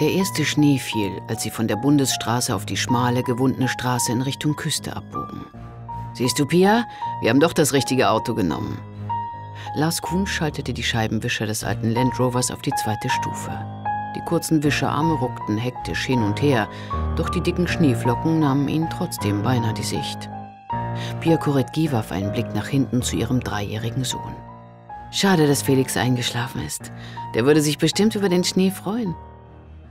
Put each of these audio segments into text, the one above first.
Der erste Schnee fiel, als sie von der Bundesstraße auf die schmale, gewundene Straße in Richtung Küste abbogen. Siehst du, Pia, wir haben doch das richtige Auto genommen. Lars Kuhn schaltete die Scheibenwischer des alten Land Rovers auf die zweite Stufe. Die kurzen Wischerarme ruckten hektisch hin und her, doch die dicken Schneeflocken nahmen ihnen trotzdem beinahe die Sicht. Pia Koretki warf einen Blick nach hinten zu ihrem dreijährigen Sohn. Schade, dass Felix eingeschlafen ist. Der würde sich bestimmt über den Schnee freuen.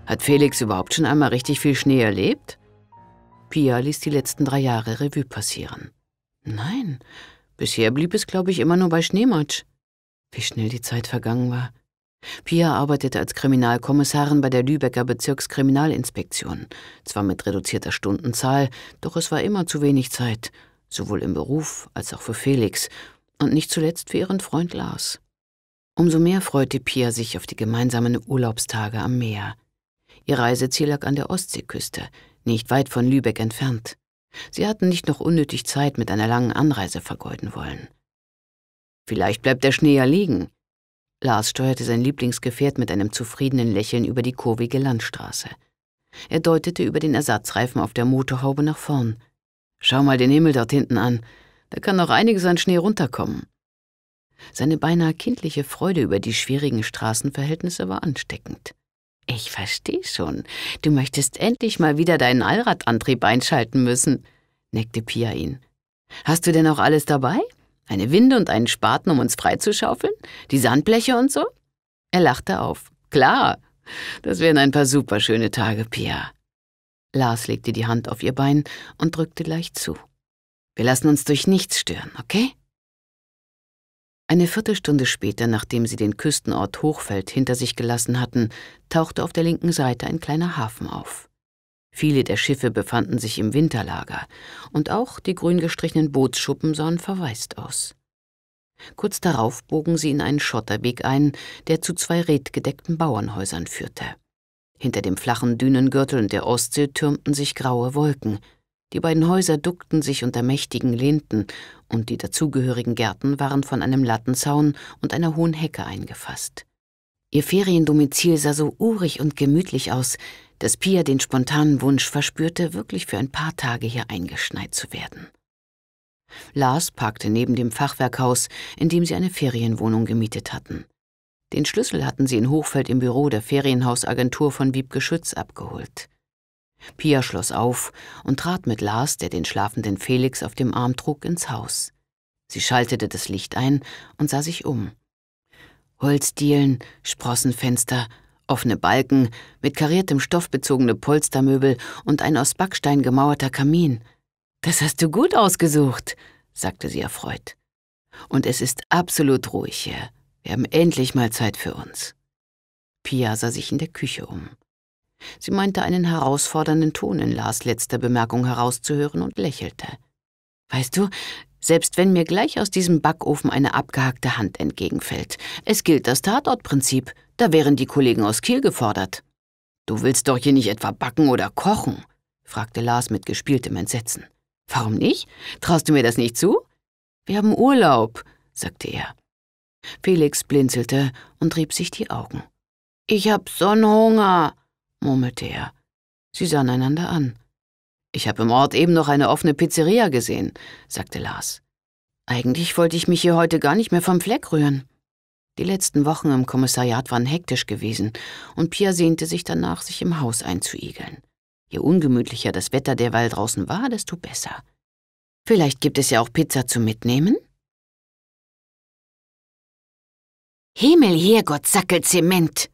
Hat Felix überhaupt schon einmal richtig viel Schnee erlebt? Pia ließ die letzten drei Jahre Revue passieren. Nein, bisher blieb es, glaube ich, immer nur bei Schneematsch. Wie schnell die Zeit vergangen war. Pia arbeitete als Kriminalkommissarin bei der Lübecker Bezirkskriminalinspektion. Zwar mit reduzierter Stundenzahl, doch es war immer zu wenig Zeit, sowohl im Beruf als auch für Felix und nicht zuletzt für ihren Freund Lars. Umso mehr freute Pia sich auf die gemeinsamen Urlaubstage am Meer. Ihr Reiseziel lag an der Ostseeküste, nicht weit von Lübeck entfernt. Sie hatten nicht noch unnötig Zeit mit einer langen Anreise vergeuden wollen. Vielleicht bleibt der Schnee ja liegen. Lars steuerte sein Lieblingsgefährt mit einem zufriedenen Lächeln über die kurvige Landstraße. Er deutete über den Ersatzreifen auf der Motorhaube nach vorn. Schau mal den Himmel dort hinten an. Da kann noch einiges an Schnee runterkommen. Seine beinahe kindliche Freude über die schwierigen Straßenverhältnisse war ansteckend. Ich verstehe schon. Du möchtest endlich mal wieder deinen Allradantrieb einschalten müssen, neckte Pia ihn. Hast du denn auch alles dabei? Eine Winde und einen Spaten, um uns freizuschaufeln? Die Sandbleche und so? Er lachte auf. Klar, das wären ein paar superschöne Tage, Pia. Lars legte die Hand auf ihr Bein und drückte leicht zu. Wir lassen uns durch nichts stören, okay? Eine Viertelstunde später, nachdem sie den Küstenort Hochfeld hinter sich gelassen hatten, tauchte auf der linken Seite ein kleiner Hafen auf. Viele der Schiffe befanden sich im Winterlager, und auch die grün gestrichenen Bootsschuppen sahen verwaist aus. Kurz darauf bogen sie in einen Schotterweg ein, der zu zwei redgedeckten Bauernhäusern führte. Hinter dem flachen Dünengürtel und der Ostsee türmten sich graue Wolken. Die beiden Häuser duckten sich unter mächtigen Linden und die dazugehörigen Gärten waren von einem Lattenzaun und einer hohen Hecke eingefasst. Ihr Feriendomizil sah so urig und gemütlich aus, dass Pia den spontanen Wunsch verspürte, wirklich für ein paar Tage hier eingeschneit zu werden. Lars parkte neben dem Fachwerkhaus, in dem sie eine Ferienwohnung gemietet hatten. Den Schlüssel hatten sie in Hochfeld im Büro der Ferienhausagentur von Wiebke Schütz abgeholt. Pia schloss auf und trat mit Lars, der den schlafenden Felix auf dem Arm trug, ins Haus. Sie schaltete das Licht ein und sah sich um. Holzdielen, Sprossenfenster, offene Balken, mit kariertem Stoff bezogene Polstermöbel und ein aus Backstein gemauerter Kamin. Das hast du gut ausgesucht, sagte sie erfreut. Und es ist absolut ruhig hier. Wir haben endlich mal Zeit für uns. Pia sah sich in der Küche um. Sie meinte einen herausfordernden Ton in Lars letzter Bemerkung herauszuhören und lächelte. Weißt du, selbst wenn mir gleich aus diesem Backofen eine abgehackte Hand entgegenfällt, es gilt das Tatortprinzip, da wären die Kollegen aus Kiel gefordert. Du willst doch hier nicht etwa backen oder kochen? fragte Lars mit gespieltem Entsetzen. Warum nicht? Traust du mir das nicht zu? Wir haben Urlaub, sagte er. Felix blinzelte und rieb sich die Augen. Ich hab Sonnenhunger, murmelte er. Sie sahen einander an. Ich habe im Ort eben noch eine offene Pizzeria gesehen, sagte Lars. Eigentlich wollte ich mich hier heute gar nicht mehr vom Fleck rühren. Die letzten Wochen im Kommissariat waren hektisch gewesen, und Pia sehnte sich danach, sich im Haus einzuigeln. Je ungemütlicher das Wetter derweil draußen war, desto besser. Vielleicht gibt es ja auch Pizza zum Mitnehmen? Himmel, Herrgott, Sackel Zement!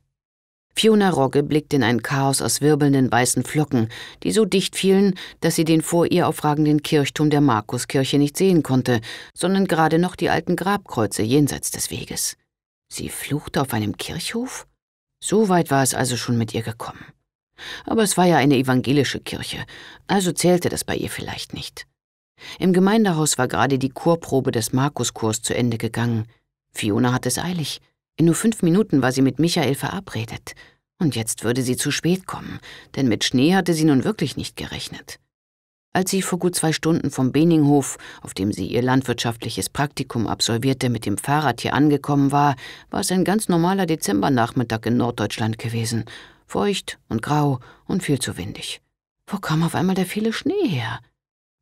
Fiona Rogge blickte in ein Chaos aus wirbelnden weißen Flocken, die so dicht fielen, dass sie den vor ihr aufragenden Kirchturm der Markuskirche nicht sehen konnte, sondern gerade noch die alten Grabkreuze jenseits des Weges. Sie fluchte auf einem Kirchhof? So weit war es also schon mit ihr gekommen. Aber es war ja eine evangelische Kirche, also zählte das bei ihr vielleicht nicht. Im Gemeindehaus war gerade die Chorprobe des Markuskurs zu Ende gegangen. Fiona hatte es eilig. In nur fünf Minuten war sie mit Michael verabredet. Und jetzt würde sie zu spät kommen, denn mit Schnee hatte sie nun wirklich nicht gerechnet. Als sie vor gut zwei Stunden vom Beninghof, auf dem sie ihr landwirtschaftliches Praktikum absolvierte, mit dem Fahrrad hier angekommen war, war es ein ganz normaler Dezembernachmittag in Norddeutschland gewesen. Feucht und grau und viel zu windig. Wo kam auf einmal der viele Schnee her?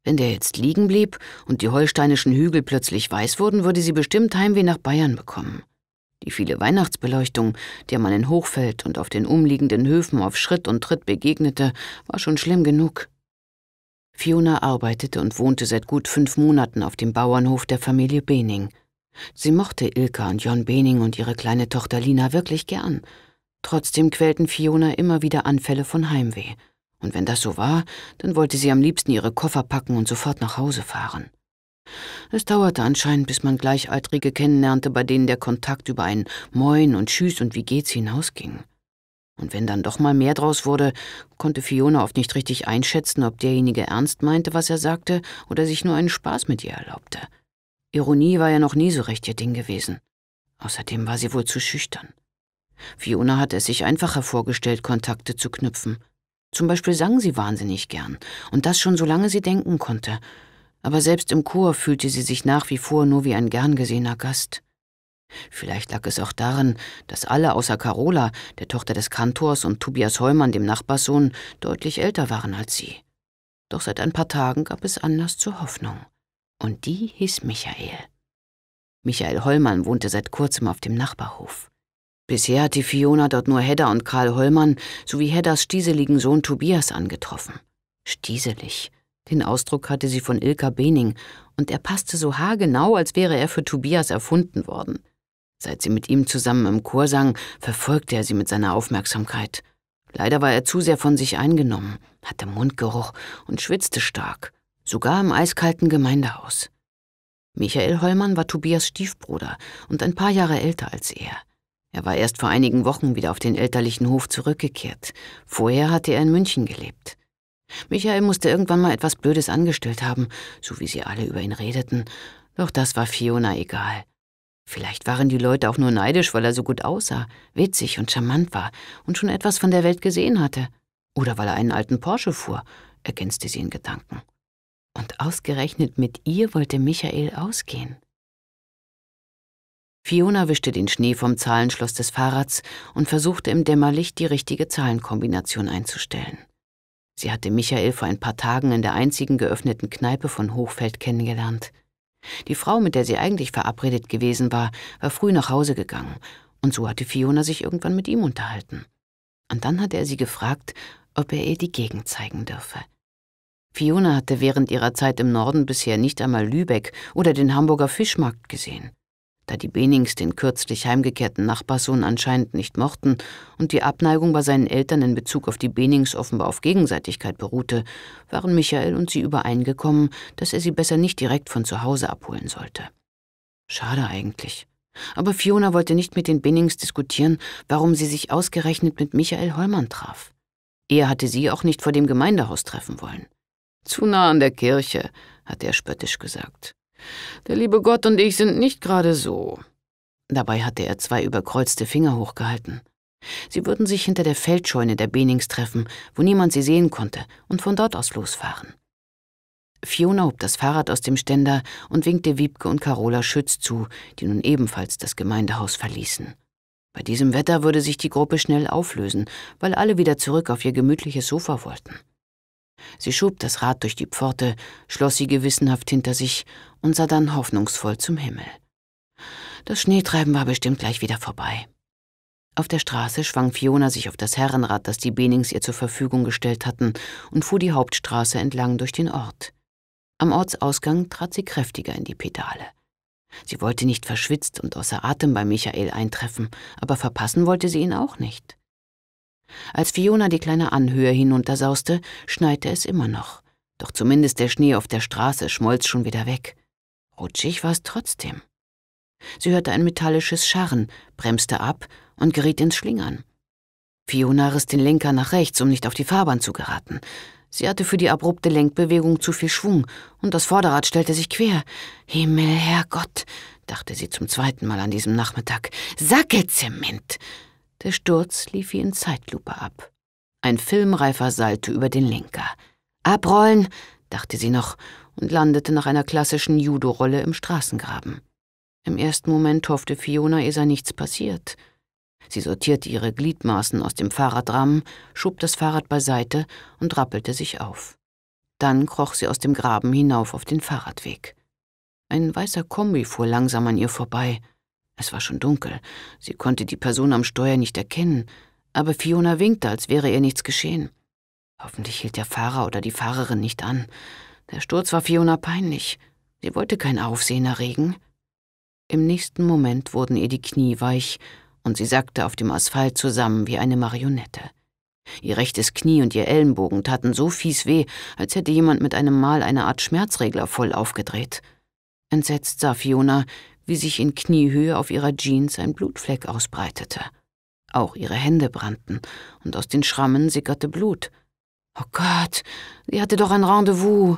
Wenn der jetzt liegen blieb und die holsteinischen Hügel plötzlich weiß wurden, würde sie bestimmt Heimweh nach Bayern bekommen. Die viele Weihnachtsbeleuchtung, der man in Hochfeld und auf den umliegenden Höfen auf Schritt und Tritt begegnete, war schon schlimm genug. Fiona arbeitete und wohnte seit gut fünf Monaten auf dem Bauernhof der Familie Bening. Sie mochte Ilka und John Bening und ihre kleine Tochter Lina wirklich gern. Trotzdem quälten Fiona immer wieder Anfälle von Heimweh. Und wenn das so war, dann wollte sie am liebsten ihre Koffer packen und sofort nach Hause fahren. Es dauerte anscheinend, bis man Gleichaltrige kennenlernte, bei denen der Kontakt über ein Moin und Tschüss und wie geht's hinausging. Und wenn dann doch mal mehr draus wurde, konnte Fiona oft nicht richtig einschätzen, ob derjenige ernst meinte, was er sagte, oder sich nur einen Spaß mit ihr erlaubte. Ironie war ja noch nie so recht ihr Ding gewesen. Außerdem war sie wohl zu schüchtern. Fiona hatte es sich einfacher vorgestellt, Kontakte zu knüpfen. Zum Beispiel sang sie wahnsinnig gern, und das schon solange sie denken konnte, aber selbst im Chor fühlte sie sich nach wie vor nur wie ein gern gesehener Gast. Vielleicht lag es auch daran, dass alle außer Carola, der Tochter des Kantors und Tobias Heumann, dem Nachbarssohn, deutlich älter waren als sie. Doch seit ein paar Tagen gab es Anlass zur Hoffnung. Und die hieß Michael. Michael Hollmann wohnte seit kurzem auf dem Nachbarhof. Bisher hatte Fiona dort nur Hedda und Karl Hollmann sowie Heddas stieseligen Sohn Tobias angetroffen. Stieselig. Den Ausdruck hatte sie von Ilka Bening, und er passte so haargenau, als wäre er für Tobias erfunden worden. Seit sie mit ihm zusammen im Chor sang, verfolgte er sie mit seiner Aufmerksamkeit. Leider war er zu sehr von sich eingenommen, hatte Mundgeruch und schwitzte stark, sogar im eiskalten Gemeindehaus. Michael Hollmann war Tobias Stiefbruder und ein paar Jahre älter als er. Er war erst vor einigen Wochen wieder auf den elterlichen Hof zurückgekehrt. Vorher hatte er in München gelebt. Michael musste irgendwann mal etwas Blödes angestellt haben, so wie sie alle über ihn redeten. Doch das war Fiona egal. Vielleicht waren die Leute auch nur neidisch, weil er so gut aussah, witzig und charmant war und schon etwas von der Welt gesehen hatte. Oder weil er einen alten Porsche fuhr, ergänzte sie in Gedanken. Und ausgerechnet mit ihr wollte Michael ausgehen. Fiona wischte den Schnee vom Zahlenschloss des Fahrrads und versuchte im Dämmerlicht die richtige Zahlenkombination einzustellen. Sie hatte Michael vor ein paar Tagen in der einzigen geöffneten Kneipe von Hochfeld kennengelernt. Die Frau, mit der sie eigentlich verabredet gewesen war, war früh nach Hause gegangen, und so hatte Fiona sich irgendwann mit ihm unterhalten. Und dann hatte er sie gefragt, ob er ihr die Gegend zeigen dürfe. Fiona hatte während ihrer Zeit im Norden bisher nicht einmal Lübeck oder den Hamburger Fischmarkt gesehen da die Benings den kürzlich heimgekehrten Nachbarssohn anscheinend nicht mochten und die Abneigung bei seinen Eltern in Bezug auf die Benings offenbar auf Gegenseitigkeit beruhte, waren Michael und sie übereingekommen, dass er sie besser nicht direkt von zu Hause abholen sollte. Schade eigentlich. Aber Fiona wollte nicht mit den Benings diskutieren, warum sie sich ausgerechnet mit Michael Hollmann traf. Er hatte sie auch nicht vor dem Gemeindehaus treffen wollen. Zu nah an der Kirche, hatte er spöttisch gesagt. Der liebe Gott und ich sind nicht gerade so. Dabei hatte er zwei überkreuzte Finger hochgehalten. Sie würden sich hinter der Feldscheune der Benings treffen, wo niemand sie sehen konnte, und von dort aus losfahren. Fiona hob das Fahrrad aus dem Ständer und winkte Wiebke und Carola Schütz zu, die nun ebenfalls das Gemeindehaus verließen. Bei diesem Wetter würde sich die Gruppe schnell auflösen, weil alle wieder zurück auf ihr gemütliches Sofa wollten. Sie schob das Rad durch die Pforte, schloss sie gewissenhaft hinter sich und sah dann hoffnungsvoll zum Himmel. Das Schneetreiben war bestimmt gleich wieder vorbei. Auf der Straße schwang Fiona sich auf das Herrenrad, das die Benings ihr zur Verfügung gestellt hatten, und fuhr die Hauptstraße entlang durch den Ort. Am Ortsausgang trat sie kräftiger in die Pedale. Sie wollte nicht verschwitzt und außer Atem bei Michael eintreffen, aber verpassen wollte sie ihn auch nicht. Als Fiona die kleine Anhöhe hinuntersauste, schneite es immer noch. Doch zumindest der Schnee auf der Straße schmolz schon wieder weg. Rutschig war es trotzdem. Sie hörte ein metallisches Scharren, bremste ab und geriet ins Schlingern. Fiona riss den Lenker nach rechts, um nicht auf die Fahrbahn zu geraten. Sie hatte für die abrupte Lenkbewegung zu viel Schwung und das Vorderrad stellte sich quer. Himmel, Herrgott, dachte sie zum zweiten Mal an diesem Nachmittag. Sackezement! Der Sturz lief wie in Zeitlupe ab. Ein Filmreifer Salto über den Lenker. Abrollen, dachte sie noch und landete nach einer klassischen Judo-Rolle im Straßengraben. Im ersten Moment hoffte Fiona, ihr sei nichts passiert. Sie sortierte ihre Gliedmaßen aus dem Fahrradrahmen, schob das Fahrrad beiseite und rappelte sich auf. Dann kroch sie aus dem Graben hinauf auf den Fahrradweg. Ein weißer Kombi fuhr langsam an ihr vorbei. Es war schon dunkel. Sie konnte die Person am Steuer nicht erkennen, aber Fiona winkte, als wäre ihr nichts geschehen. Hoffentlich hielt der Fahrer oder die Fahrerin nicht an. Der Sturz war Fiona peinlich. Sie wollte kein Aufsehen erregen. Im nächsten Moment wurden ihr die Knie weich und sie sackte auf dem Asphalt zusammen wie eine Marionette. Ihr rechtes Knie und ihr Ellenbogen taten so fies weh, als hätte jemand mit einem Mal eine Art Schmerzregler voll aufgedreht. Entsetzt sah Fiona, wie sich in Kniehöhe auf ihrer Jeans ein Blutfleck ausbreitete. Auch ihre Hände brannten, und aus den Schrammen sickerte Blut. Oh Gott, sie hatte doch ein Rendezvous.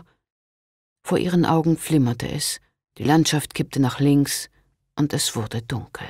Vor ihren Augen flimmerte es, die Landschaft kippte nach links, und es wurde dunkel.